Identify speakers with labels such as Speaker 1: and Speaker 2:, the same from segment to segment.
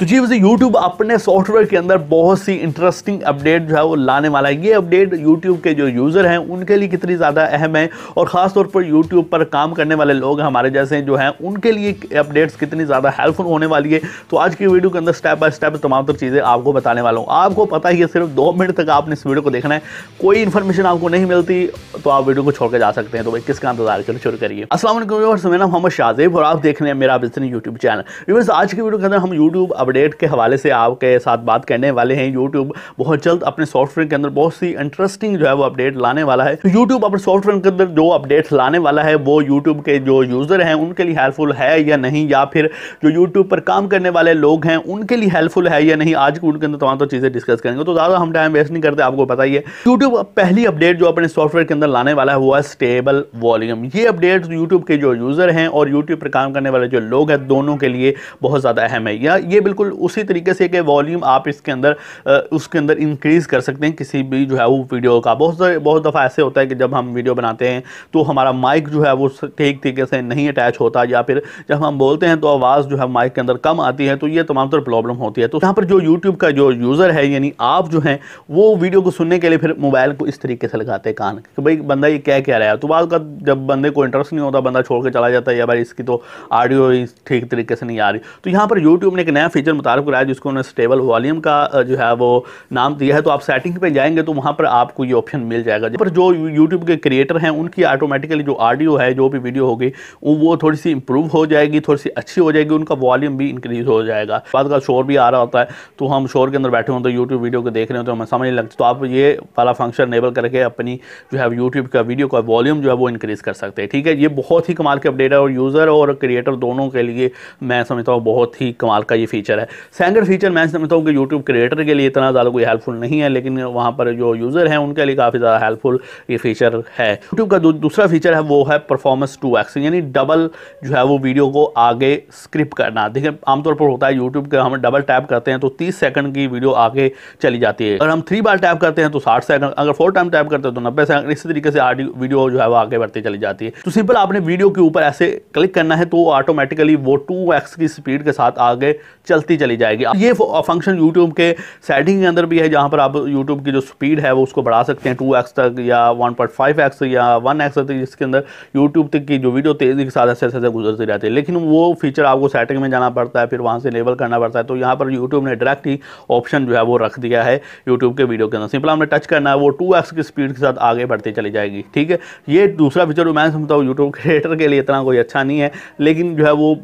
Speaker 1: तो जी वैसे यूट्यूब अपने सॉफ्टवेयर के अंदर बहुत सी इंटरेस्टिंग अपडेट जो है वो लाने वाला है ये अपडेट यूट्यूब के जो यूज़र हैं उनके लिए कितनी ज़्यादा अहम है और ख़ासतौर पर यूट्यूब पर काम करने वाले लोग हमारे जैसे जो हैं उनके लिए अपडेट्स कितनी ज़्यादा हेल्पफुल होने वाली है तो आज की वीडियो के अंदर स्टेप बाय स्टेप तमाम तर चीज़ें आपको बताने वाला हूँ आपको पता ही है सिर्फ दो मिनट तक आपने इस वीडियो को देखना है कोई इन्फॉर्मेशन आपको नहीं मिलती तो आप वीडियो को छोड़ के जा सकते हैं तो भाई किसका इंतजार करें शुरू करिए असल मेरा मोहम्मद शाहजेब और आप देख रहे हैं मेरा बिजनेस यूट्यूब चैनल आज की वीडियो के अंदर हम यूट्यूब अपडेट के हवाले से आपके साथ बात करने वाले हैं यूट्यूब बहुत जल्द अपने सॉफ्टवेयर के अंदर बहुत सी इंटरेस्टिंग जो है वो अपडेट लाने वाला है यूट्यूब तो अपने सॉफ्टवेयर के अंदर जो अपडेट लाने वाला है वो यूट्यूब के जो यूज़र हैं उनके लिए हेल्पफुल है या नहीं या फिर जो यूट्यूब पर काम करने वाले लोग हैं उनके लिए हेल्पफुल है या नहीं आज की उनके अंदर तमाम तो चीज़ें डिस्कस करेंगे तो ज़्यादा हम टाइम वेस्ट नहीं करते आपको बताइए यूट्यूब पहली अपडेट जो अपने सॉफ्टवेयर के अंदर लाने वाला है वो है स्टेबल वॉल्यूम ये अपडेट यूट्यूब के जो यूज़र हैं और यूट्यूब पर काम करने वाले जो लोग हैं दोनों के लिए बहुत ज़्यादा अहम है या ये बिल्कुल बिल्कुल उसी तरीके से कि वॉल्यूम आप इसके अंदर उसके अंदर इंक्रीज़ कर सकते हैं किसी भी जो है वो वीडियो का बहुत बहुत दफ़ा ऐसे होता है कि जब हम वीडियो बनाते हैं तो हमारा माइक जो है वो ठीक तरीके से नहीं अटैच होता या फिर जब हम बोलते हैं तो आवाज़ जो है माइक के अंदर कम आती है तो ये तमाम तरह प्रॉब्लम होती है तो यहाँ पर जो यूट्यूब का जो यूज़र है यानी आप जो हैं वो वीडियो को सुनने के लिए फिर मोबाइल को इस तरीके से लगाते कान कि भाई बंदा ये क्या कह रहा है तो बाद का जब बंदे को इंटरेस्ट नहीं होता बंदा छोड़ के चला जाता है या भाई इसकी तो ऑडियो ठीक तरीके से नहीं आ रही तो यहाँ पर यूट्यूब ने एक नया फीचर टीचर मुतारफ़ कराया जिसको उन्होंने स्टेबल वॉल्यूम का जो है वो नाम दिया है तो आप सेटिंग पे जाएंगे तो वहाँ पर आपको ये ऑप्शन मिल जाएगा पर जो यूट्यूब के क्रिएटर हैं उनकी ऑटोमेटिकली जो ऑडियो है जो भी वीडियो होगी वो थोड़ी सी इंप्रूव हो जाएगी थोड़ी सी अच्छी हो जाएगी उनका वॉल्यूम भी इंक्रीज़ हो जाएगा बाद का शोर भी आ रहा होता है तो हम शोर के अंदर बैठे हों तो यूट्यूब वीडियो को देख रहे हो तो हमें समझ नहीं लगता तो आप ये वाला फंक्शन नेबल करके अपनी जो है यूट्यूब का वीडियो का वॉल्यूम जो है वो इंक्रीज़ कर सकते हैं ठीक है ये बहुत ही कमाल की अपडेट है और यूज़र और क्रिएटर दोनों के लिए मैं समझता हूँ बहुत ही कमाल का ये फीचर है है सेंगर फीचर मैं समझता हूँ कि यूट्यूब क्रिएटर के लिए इतना ज़्यादा कोई हेल्पफुल नहीं है लेकिन वहाँ पर जो यूज़र हैं उनके लिए काफ़ी ज़्यादा हेल्पफुल ये फीचर है यूट्यूब का दूसरा फीचर है वो है परफॉर्मेंस टू एक्स यानी डबल जो है वो वीडियो को आगे स्क्रिप्ट करना देखिए आमतौर पर होता है यूट्यूब के हम डबल टैप करते हैं तो तीस सेकंड की वीडियो आगे चली जाती है अगर हम थ्री बार टैप करते हैं तो साठ सेकंड अगर फोर टाइम टैप करते हैं तो नब्बे सेकंड इसी तरीके से आठ वीडियो जो है वो आगे बढ़ती चली जाती है तो सिंपल आपने वीडियो के ऊपर ऐसे क्लिक करना है तो ऑटोमेटिकली वो टू एक्स की स्पीड के साथ आगे चल चलती चली जाएगी ये फंक्शन यूट्यूब के सेटिंग के अंदर भी है जहाँ पर आप यूट्यूब की जो स्पीड है वो उसको बढ़ा सकते हैं टू एक्स तक या वन पॉइंट फाइव एक्स या वन एक्स तक जिसके अंदर यूट्यूब तक की जो वीडियो तेज़ी के साथ ऐसे ऐसे गुजरती रहती है लेकिन वो फीचर आपको सेटिंग में जाना पड़ता है फिर वहाँ से इनेबल करना पड़ता है तो यहाँ पर यूट्यूब ने डायरेक्ट ही ऑप्शन जो है वो रख दिया है यूट्यूब के वीडियो के अंदर सिंपल हमने टच करना है वो टू की स्पीड के साथ आगे बढ़ती चली जाएगी ठीक है ये दूसरा फीचर मैं समझता हूँ यूट्यूब क्रिएटर के लिए इतना कोई अच्छा नहीं है लेकिन जो है वो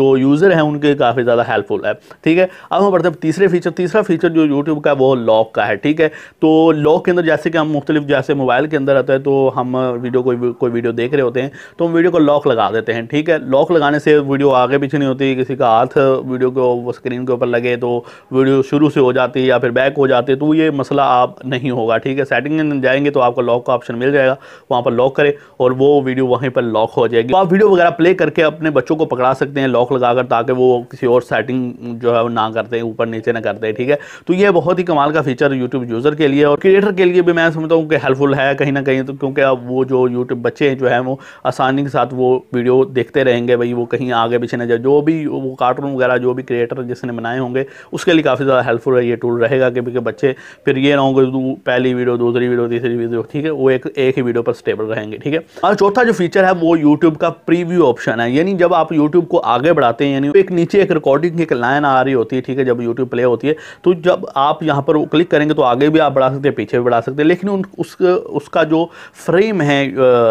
Speaker 1: जो यूज़र हैं उनके काफ़ी ज़्यादा हेल्प हेल्पफुल है ठीक है अब हम बढ़ते हैं तीसरे फीचर तीसरा फीचर जो यूट्यूब का वो लॉक का है ठीक है तो लॉक के अंदर जैसे कि हम मुख्तलिफ जैसे मोबाइल के अंदर आते है तो हम वीडियो कोई कोई वीडियो देख रहे होते हैं तो हम वीडियो को लॉक लगा देते हैं ठीक है लॉक लगाने से वीडियो आगे पीछे नहीं होती किसी का हाथ वीडियो को स्क्रीन के ऊपर लगे तो वीडियो शुरू से हो जाती है या फिर बैक हो जाती है तो ये मसला आप नहीं होगा ठीक है सेटिंग में जाएंगे तो आपको लॉक का ऑप्शन मिल जाएगा वहाँ पर लॉक करें और वो वीडियो वहीं पर लॉक हो जाएगी तो आप वीडियो वगैरह प्ले करके अपने बच्चों को पकड़ा सकते हैं लॉक लगाकर ताकि वो किसी और सेटिंग सेटिंग जो है ना करते हैं ऊपर नीचे ना करते हैं ठीक है तो ये बहुत ही कमाल का फीचर यूट्यूब यूज़र के लिए और क्रिएटर के लिए भी मैं समझता हूँ कि हेल्पफुल है कहीं ना कहीं तो क्योंकि अब वो जो यूट्यूब बच्चे हैं जो है वो आसानी के साथ वो वीडियो देखते रहेंगे भाई वो कहीं आगे पीछे ना जाए जो भी वो कार्टून वगैरह जो भी क्रिएटर जिसने बनाए होंगे उसके लिए काफ़ी ज़्यादा हेल्पफुल है ये टूल रहेगा कि बच्चे फिर ये ना होंगे पहली वीडियो दूसरी वीडियो तीसरी वीडियो ठीक है वो एक एक ही वीडियो पर स्टेबल रहेंगे ठीक है और चौथा जो फीचर है वो यूट्यूब का प्रीव्यू ऑप्शन है यानी जब आप यूट्यूब को आगे बढ़ाते हैं यानी एक नीचे एक रिकॉर्डिंग की एक लाइन आ रही होती है ठीक है जब यूट्यूब प्ले होती है तो जब आप यहाँ पर क्लिक करेंगे तो आगे भी आप बढ़ा सकते हैं पीछे भी बढ़ा सकते हैं लेकिन उन उस उसका जो फ्रेम है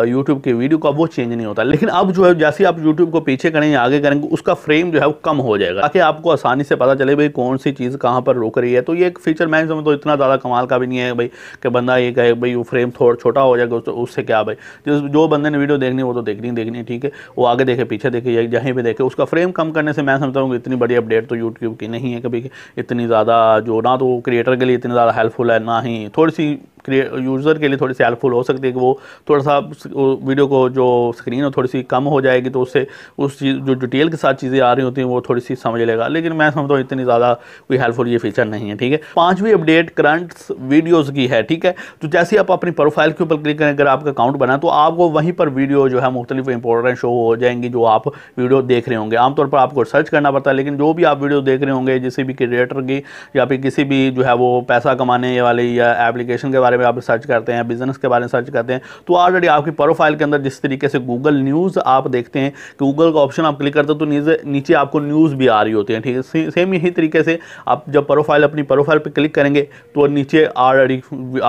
Speaker 1: यूट्यूब के वीडियो का वो चेंज नहीं होता लेकिन अब जो है जैसे आप यूट्यूब को पीछे करेंगे आगे करेंगे उसका फ्रेम जो है वो कम हो जाएगा ताकि आपको आसानी से पता चले भाई कौन सी चीज़ कहाँ पर रुक रही है तो ये एक फीचर मैं समझता तो इतना ज़्यादा कमाल का भी नहीं है भाई कि बंदा ये कहे भाई वो फ्रेम थोड़ा छोटा हो जाएगा तो उससे क्या भाई जो जो बंदे ने वीडियो देखनी वो तो देखनी देखनी ठीक है वो आगे देखे पीछे देखे या जहीं भी देखे उसका फ्रेम कम करने से मैं समझता हूँ इतनी बढ़िया अपडेट तो यूट्यूब की नहीं है कभी इतनी ज़्यादा जो ना तो क्रिएटर के लिए इतनी ज़्यादा हेल्पफुल है ना ही थोड़ी सी यूज़र के लिए थोड़ी सी हेल्पफुल हो सकती है कि वो थोड़ा सा वीडियो को जो स्क्रीन है थोड़ी सी कम हो जाएगी तो उससे उस चीज़ जो डिटेल के साथ चीज़ें आ रही होती हैं वो थोड़ी सी समझ लेगा लेकिन मैं समझता हूँ इतनी ज़्यादा कोई हेल्पफुल ये फीचर नहीं है ठीक है पाँचवीं अपडेट करंट वीडियोज़ की है ठीक है तो जैसे आप अपनी प्रोफाइल के ऊपर क्लिक करें अगर आपका अकाउंट बना तो आपको वहीं पर वीडियो जो है मुख्तलिफ इंपॉर्टेंट शो हो जाएंगी जो आप वीडियो देख रहे होंगे आमतौर पर आपको सर्च करना पड़ता है लेकिन जो भी आप वीडियो देख रहे होंगे किसी भी क्रिएटर की या फिर किसी भी जो है वो पैसा कमाने वाली या एप्लीकेशन के बारे में आप सर्च करते हैं बिज़नेस के बारे में सर्च करते हैं तो ऑलरेडी आपकी प्रोफाइल के अंदर जिस तरीके से गूगल न्यूज़ आप देखते हैं गूगल का ऑप्शन आप क्लिक करते हैं तो नीचे नीचे आपको न्यूज़ भी आ रही होती है ठीक है से, सेम यही तरीके से आप जब प्रोफाइल अपनी प्रोफाइल पर क्लिक करेंगे तो नीचे ऑलरेडी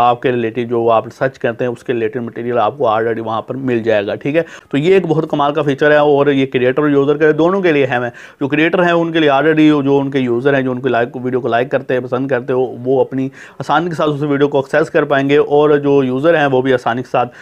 Speaker 1: आपके रिलेटेड जो आप सर्च करते हैं उसके रिलेटेड मटेरियल आपको ऑलरेडी वहाँ पर मिल जाएगा ठीक है तो ये एक बहुत कमाल का फीचर है और ये क्रिएटर और यूज़र के दोनों के लिए है मैं जो क्रिएटर हैं उनके लिए ऑलरेडी जो उनके यूज़र हैं जो उनके लाइक वीडियो को लाइक करते हैं पसंद करते हो वो अपनी आसानी के साथ उस वीडियो को एक्सेस कर पाएंगे और जो यूज़र हैं वो भी आसानी के साथ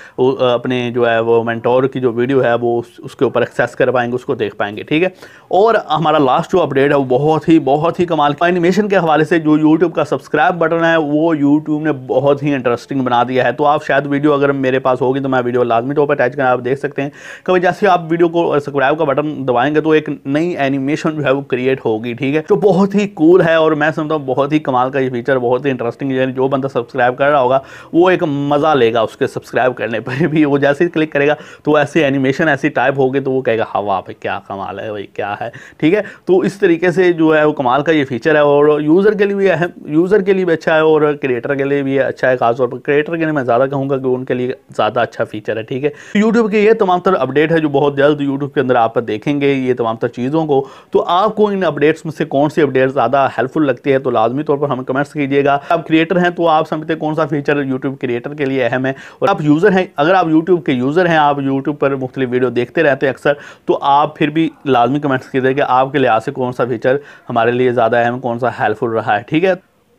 Speaker 1: अपने जो है वो मैंटोर की जो वीडियो है वो उस, उसके ऊपर एक्सेस कर पाएंगे उसको देख पाएंगे ठीक है और हमारा लास्ट जो अपडेट है वो बहुत ही बहुत ही कमाल एनिमेशन के हवाले से जो यूट्यूब का सब्सक्राइब बटन है वो यूट्यूब ने बहुत ही इंटरेस्टिंग बना दिया है तो आप शायद वीडियो अगर मेरे पास होगी तो मैं वीडियो लाजमी तौर पर अटैच करें आप देख सकते हैं कभी जैसे आप वीडियो को सब्सक्राइब का बटन दबाएंगे तो एक नई एनिमेशन जो है वो क्रिएट होगी ठीक है जो बहुत ही कूल है और मैं समझता हूँ बहुत ही कमाल का ये फीचर बहुत ही इंटरेस्टिंग जो बंदा सब्सक्राइब कर रहा होगा होगा वो एक मज़ा लेगा उसके सब्सक्राइब करने पर भी वो जैसे ही क्लिक करेगा तो ऐसी एनिमेशन ऐसी टाइप होगी तो वो कहेगा हाँ वाह भाई क्या कमाल है भाई क्या है ठीक है तो इस तरीके से जो है वो कमाल का ये फीचर है और यूज़र के लिए भी अहम यूज़र के लिए भी अच्छा है और क्रिएटर के लिए भी अच्छा है खासतौर पर क्रिएटर के लिए मैं ज़्यादा कहूँगा कि उनके लिए ज़्यादा अच्छा फीचर है ठीक है यूट्यूब के ये तमाम तर अपडेट है जो बहुत जल्द यूट्यूब के अंदर आप देखेंगे ये तमाम तर चीज़ों को तो आपको इन अपडेट्स में से कौन सी अपडेट ज़्यादा हेल्पफुल लगती है तो लाजमी तौर पर हमें कमेंट्स कीजिएगा आप क्रिएटर हैं तो आप समझते कौन सा फीचर फीचर यूट्यूब क्रिएटर के लिए अहम है और आप यूज़र हैं अगर आप यूट्यूब के यूज़र हैं आप यूट्यूब पर मुख्तलि वीडियो देखते रहते हैं अक्सर तो आप फिर भी लाजमी कमेंट्स कीजिए कि आपके लिहाज से कौन सा फीचर हमारे लिए ज़्यादा अहम कौन सा हेल्पफुल रहा है ठीक है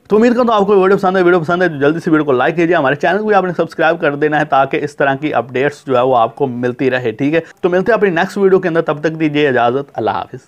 Speaker 1: तो उम्मीद करता हूँ आपको वीडियो पसंद है वीडियो पसंद है तो जल्दी से वीडियो को लाइक कीजिए हमारे चैनल को भी आपने सब्सक्राइब कर देना है ताकि इस तरह की अपडेट्स जो है वो आपको मिलती रहे ठीक है तो मिलते हैं अपनी नेक्स्ट वीडियो के अंदर तब तक दीजिए इजाज़त अल्लाह हाफिज़